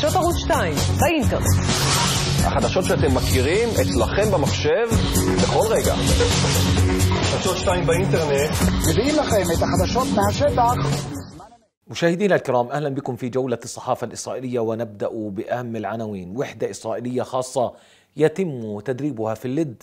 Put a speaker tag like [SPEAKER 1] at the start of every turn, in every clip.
[SPEAKER 1] חדשות ערוץ 2, באינטרנט. החדשות שאתם מכירים אצלכם במחשב בכל רגע. חדשות 2 באינטרנט, מביאים לכם את החדשות מהשטח. مشاهدينا الكرام اهلا بكم في جوله الصحافه الاسرائيليه ونبدا باهم العناوين، وحده اسرائيليه خاصه يتم تدريبها في اللد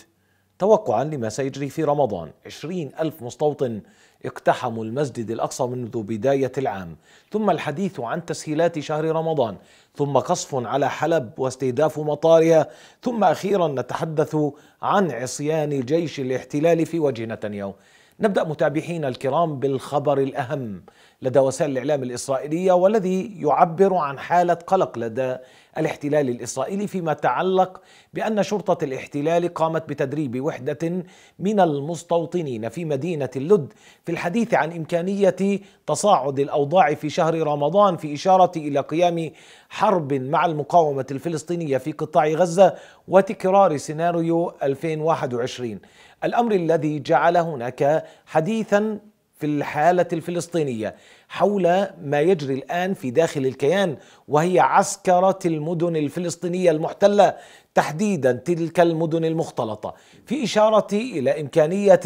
[SPEAKER 1] توقعا لما سيجري في رمضان 20 ألف مستوطن اقتحموا المسجد الأقصى منذ بداية العام ثم الحديث عن تسهيلات شهر رمضان ثم قصف على حلب واستهداف مطارها ثم أخيرا نتحدث عن عصيان جيش الاحتلال في وجه نتنياهو نبدأ متابعينا الكرام بالخبر الأهم لدى وسائل الإعلام الإسرائيلية والذي يعبر عن حالة قلق لدى الاحتلال الإسرائيلي فيما تعلق بأن شرطة الاحتلال قامت بتدريب وحدة من المستوطنين في مدينة اللد في الحديث عن إمكانية تصاعد الأوضاع في شهر رمضان في إشارة إلى قيام حرب مع المقاومة الفلسطينية في قطاع غزة وتكرار سيناريو 2021 الامر الذي جعل هناك حديثا في الحاله الفلسطينيه حول ما يجري الان في داخل الكيان وهي عسكره المدن الفلسطينيه المحتله تحديدا تلك المدن المختلطه في اشاره الى امكانيه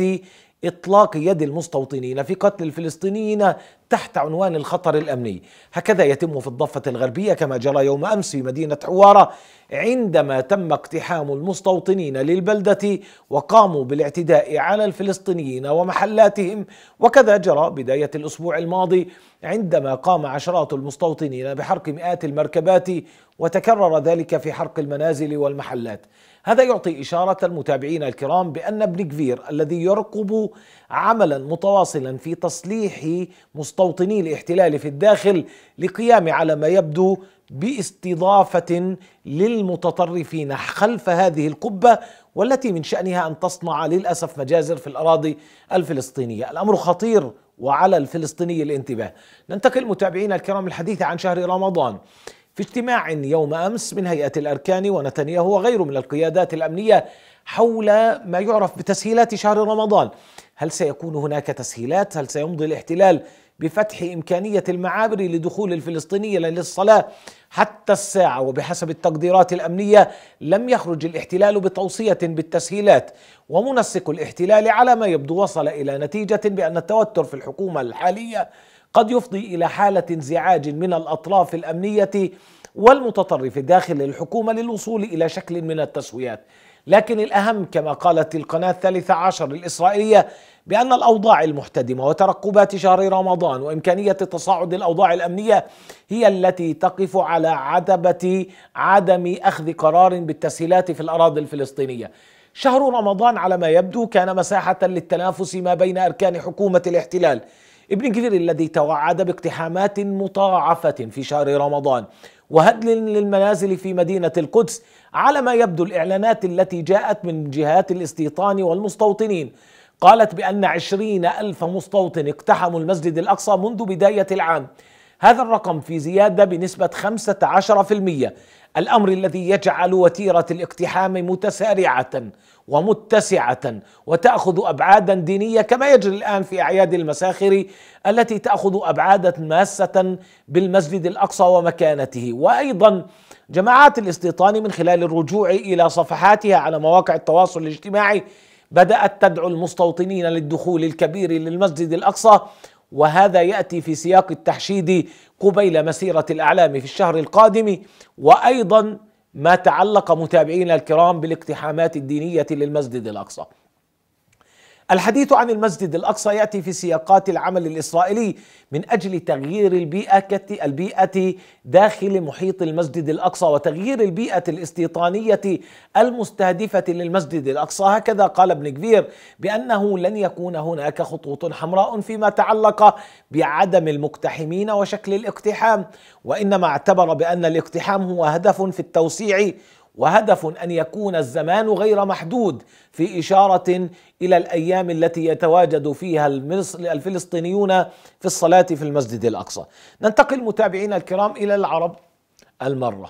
[SPEAKER 1] اطلاق يد المستوطنين في قتل الفلسطينيين تحت عنوان الخطر الامني هكذا يتم في الضفه الغربيه كما جرى يوم امس في مدينه حواره عندما تم اقتحام المستوطنين للبلده وقاموا بالاعتداء على الفلسطينيين ومحلاتهم وكذا جرى بدايه الاسبوع الماضي عندما قام عشرات المستوطنين بحرق مئات المركبات وتكرر ذلك في حرق المنازل والمحلات هذا يعطي إشارة المتابعين الكرام بأن ابن كفير الذي يرقب عملا متواصلا في تصليح مستوطني الاحتلال في الداخل لقيام على ما يبدو باستضافه للمتطرفين خلف هذه القبه والتي من شانها ان تصنع للاسف مجازر في الاراضي الفلسطينيه، الامر خطير وعلى الفلسطيني الانتباه. ننتقل متابعينا الكرام الحديث عن شهر رمضان. في اجتماع يوم امس من هيئه الاركان ونتنياهو وغيره من القيادات الامنيه حول ما يعرف بتسهيلات شهر رمضان. هل سيكون هناك تسهيلات هل سيمضي الاحتلال بفتح إمكانية المعابر لدخول الفلسطينيين للصلاة حتى الساعة وبحسب التقديرات الأمنية لم يخرج الاحتلال بتوصية بالتسهيلات ومنسق الاحتلال على ما يبدو وصل إلى نتيجة بأن التوتر في الحكومة الحالية قد يفضي إلى حالة انزعاج من الأطراف الأمنية والمتطرف داخل الحكومة للوصول إلى شكل من التسويات لكن الأهم كما قالت القناة الثالثة عشر الإسرائيلية بأن الأوضاع المحتدمة وترقبات شهر رمضان وإمكانية تصاعد الأوضاع الأمنية هي التي تقف على عتبة عدم أخذ قرار بالتسهيلات في الأراضي الفلسطينية شهر رمضان على ما يبدو كان مساحة للتنافس ما بين أركان حكومة الاحتلال ابن كثير الذي توعد باقتحامات مضاعفة في شهر رمضان وهدل للمنازل في مدينة القدس على ما يبدو الإعلانات التي جاءت من جهات الاستيطان والمستوطنين قالت بأن عشرين ألف مستوطن اقتحموا المسجد الأقصى منذ بداية العام هذا الرقم في زيادة بنسبة 15% الأمر الذي يجعل وتيرة الاقتحام متسارعة ومتسعة وتأخذ أبعادا دينية كما يجري الآن في أعياد المساخر التي تأخذ أبعادا ماسة بالمسجد الأقصى ومكانته وأيضا جماعات الاستيطان من خلال الرجوع إلى صفحاتها على مواقع التواصل الاجتماعي بدأت تدعو المستوطنين للدخول الكبير للمسجد الأقصى وهذا ياتي في سياق التحشيد قبيل مسيره الاعلام في الشهر القادم وايضا ما تعلق متابعينا الكرام بالاقتحامات الدينيه للمسجد الاقصى الحديث عن المسجد الاقصى ياتي في سياقات العمل الاسرائيلي من اجل تغيير البيئه البيئه داخل محيط المسجد الاقصى وتغيير البيئه الاستيطانيه المستهدفه للمسجد الاقصى هكذا قال ابن كبير بانه لن يكون هناك خطوط حمراء فيما تعلق بعدم المقتحمين وشكل الاقتحام وانما اعتبر بان الاقتحام هو هدف في التوسيع وهدف ان يكون الزمان غير محدود في اشاره الى الايام التي يتواجد فيها الفلسطينيون في الصلاه في المسجد الاقصى. ننتقل متابعينا الكرام الى العرب المره.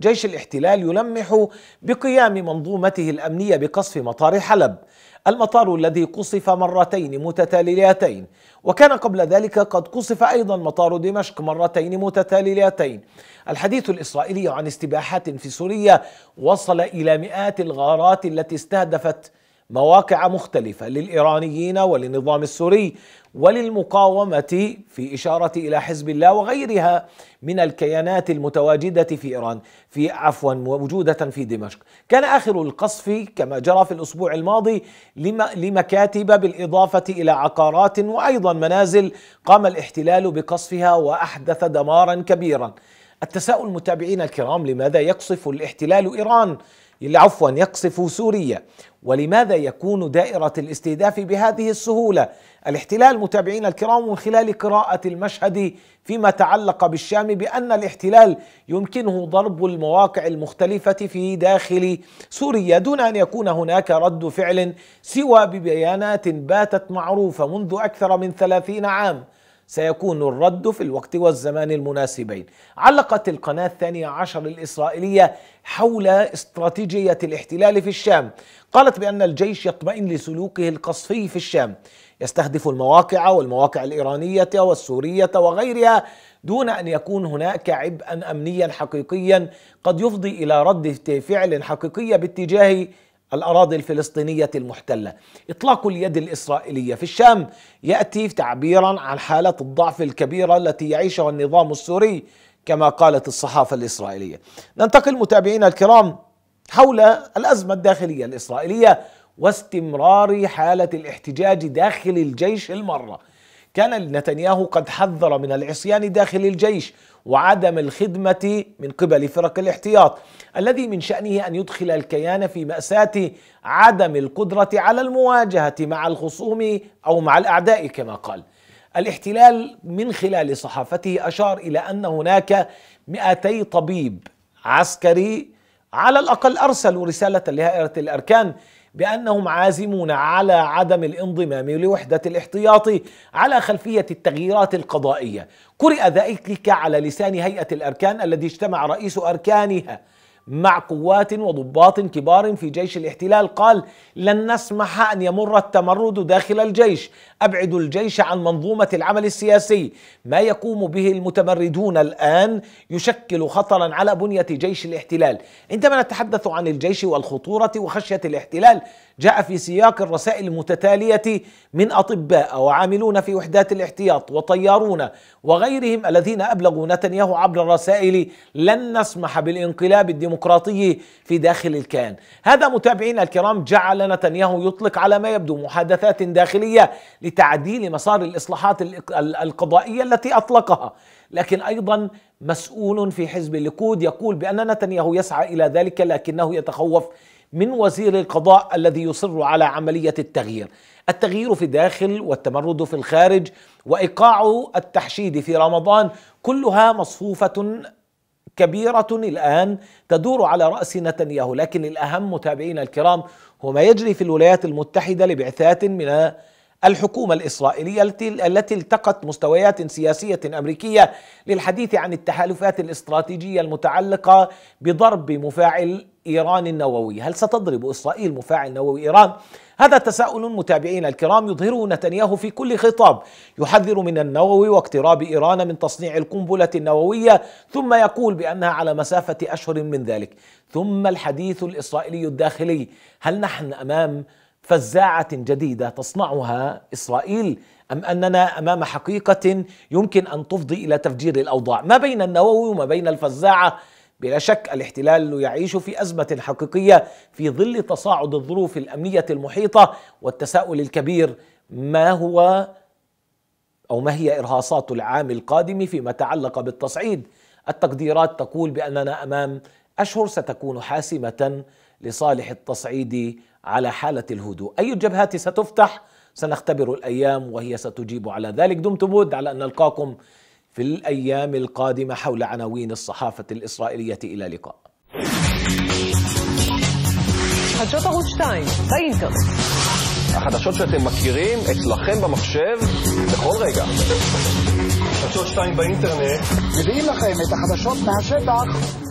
[SPEAKER 1] جيش الاحتلال يلمح بقيام منظومته الامنيه بقصف مطار حلب المطار الذي قصف مرتين متتاليتين وكان قبل ذلك قد قصف أيضا مطار دمشق مرتين متتاليتين الحديث الإسرائيلي عن استباحات في سوريا وصل إلى مئات الغارات التي استهدفت مواقع مختلفة للإيرانيين وللنظام السوري وللمقاومة في إشارة إلى حزب الله وغيرها من الكيانات المتواجدة في إيران في عفوا موجودة في دمشق كان آخر القصف كما جرى في الأسبوع الماضي لمكاتب بالإضافة إلى عقارات وأيضا منازل قام الاحتلال بقصفها وأحدث دمارا كبيرا التساؤل متابعينا الكرام لماذا يقصف الاحتلال إيران اللي عفوا يقصف سوريا ولماذا يكون دائرة الاستهداف بهذه السهولة الاحتلال متابعينا الكرام من خلال قراءة المشهد فيما تعلق بالشام بأن الاحتلال يمكنه ضرب المواقع المختلفة في داخل سوريا دون أن يكون هناك رد فعل سوى ببيانات باتت معروفة منذ أكثر من ثلاثين عام سيكون الرد في الوقت والزمان المناسبين علقت القناة الثانية عشر الإسرائيلية حول استراتيجية الاحتلال في الشام قالت بأن الجيش يطمئن لسلوكه القصفي في الشام يستهدف المواقع والمواقع الإيرانية والسورية وغيرها دون أن يكون هناك عبئا أمنيا حقيقيا قد يفضي إلى ردة فعل حقيقية باتجاه الأراضي الفلسطينية المحتلة إطلاق اليد الإسرائيلية في الشام يأتي تعبيرا عن حالة الضعف الكبيرة التي يعيشها النظام السوري كما قالت الصحافة الإسرائيلية ننتقل متابعينا الكرام حول الأزمة الداخلية الإسرائيلية واستمرار حالة الاحتجاج داخل الجيش المرة كان نتنياهو قد حذر من العصيان داخل الجيش وعدم الخدمة من قبل فرق الاحتياط الذي من شأنه أن يدخل الكيان في مأساة عدم القدرة على المواجهة مع الخصوم أو مع الأعداء كما قال الاحتلال من خلال صحافته أشار إلى أن هناك 200 طبيب عسكري على الأقل أرسلوا رسالة لهيئة الأركان بأنهم عازمون على عدم الانضمام لوحدة الاحتياط على خلفية التغييرات القضائية قرأ ذلك على لسان هيئة الأركان الذي اجتمع رئيس أركانها مع قوات وضباط كبار في جيش الاحتلال قال لن نسمح أن يمر التمرد داخل الجيش أبعد الجيش عن منظومة العمل السياسي ما يقوم به المتمردون الآن يشكل خطرا على بنية جيش الاحتلال عندما نتحدث عن الجيش والخطورة وخشية الاحتلال جاء في سياق الرسائل المتتالية من أطباء وعاملون في وحدات الاحتياط وطيارون وغيرهم الذين أبلغوا نتنياهو عبر الرسائل لن نسمح بالانقلاب الديمقراطي الديمقراطية في داخل الكيان هذا متابعينا الكرام جعل نتنياهو يطلق على ما يبدو محادثات داخلية لتعديل مسار الإصلاحات القضائية التي أطلقها لكن أيضا مسؤول في حزب الليكود يقول بأن نتنياهو يسعى إلى ذلك لكنه يتخوف من وزير القضاء الذي يصر على عملية التغيير التغيير في الداخل والتمرد في الخارج وإيقاع التحشيد في رمضان كلها مصفوفة كبيرة الآن تدور على رأس نتنياهو لكن الأهم متابعينا الكرام هو ما يجري في الولايات المتحدة لبعثات من الحكومة الإسرائيلية التي التقت مستويات سياسية أمريكية للحديث عن التحالفات الاستراتيجية المتعلقة بضرب مفاعل إيران النووي هل ستضرب إسرائيل مفاعل نووي إيران؟ هذا تساؤل متابعينا الكرام يظهره نتنياهو في كل خطاب يحذر من النووي واقتراب إيران من تصنيع القنبلة النووية ثم يقول بأنها على مسافة أشهر من ذلك ثم الحديث الإسرائيلي الداخلي هل نحن أمام فزاعة جديدة تصنعها إسرائيل أم أننا أمام حقيقة يمكن أن تفضي إلى تفجير الأوضاع ما بين النووي وما بين الفزاعة بلا شك الاحتلال يعيش في أزمة حقيقية في ظل تصاعد الظروف الأمنية المحيطة والتساؤل الكبير ما هو أو ما هي إرهاصات العام القادم فيما تعلق بالتصعيد التقديرات تقول بأننا أمام أشهر ستكون حاسمة لصالح التصعيد على حالة الهدوء أي الجبهات ستفتح سنختبر الأيام وهي ستجيب على ذلك دمتم بود على أن نلقاكم في الأيام القادمة حول عناوين الصحافة الإسرائيلية إلى لقاء החדשות שאתם מכירים אצלכם במחשב בכל רגע. חדשות שתיים באינטרנט. מביאים לכם את החדשות מהשטח